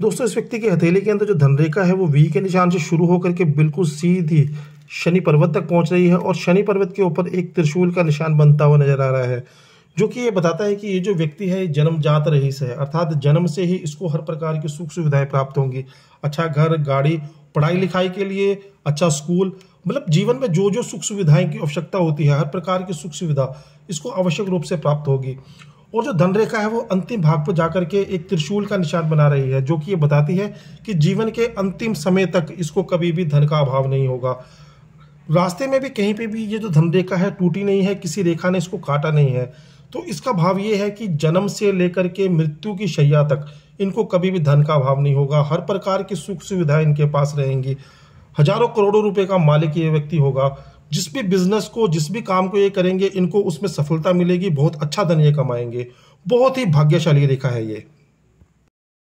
दोस्तों इस व्यक्ति की हथेली के अंदर जो धनरेखा है वो वी के निशान से शुरू होकर के बिल्कुल सीधी शनि पर्वत तक पहुंच रही है और शनि पर्वत के ऊपर एक त्रिशूल का निशान बनता हुआ नजर आ रहा है जो कि ये बताता है कि ये जो व्यक्ति है रही से है अर्थात जन्म से ही इसको हर प्रकार की सुख सुविधाएं प्राप्त होंगी अच्छा घर गाड़ी पढ़ाई लिखाई के लिए अच्छा स्कूल मतलब जीवन में जो जो सुख सुविधाएं की आवश्यकता होती है हर प्रकार की सुख सुविधा इसको आवश्यक रूप से प्राप्त होगी और जो धनरेखा है वो अंतिम भाग पर जाकर के एक त्रिशूल का निशान बना रही है जो कि ये बताती है कि जीवन के अंतिम समय तक इसको कभी भी धन का अभाव नहीं होगा रास्ते में भी कहीं पे भी ये जो धन रेखा है टूटी नहीं है किसी रेखा ने इसको काटा नहीं है तो इसका भाव ये है कि जन्म से लेकर के मृत्यु की शैया तक इनको कभी भी धन का अभाव नहीं होगा हर प्रकार की सुख सुविधाएं इनके पास रहेंगी हजारों करोड़ों रुपए का मालिक ये व्यक्ति होगा जिस भी बिजनेस को जिस भी काम को ये करेंगे इनको उसमें सफलता मिलेगी बहुत अच्छा धन ये कमाएंगे बहुत ही भाग्यशाली रेखा है ये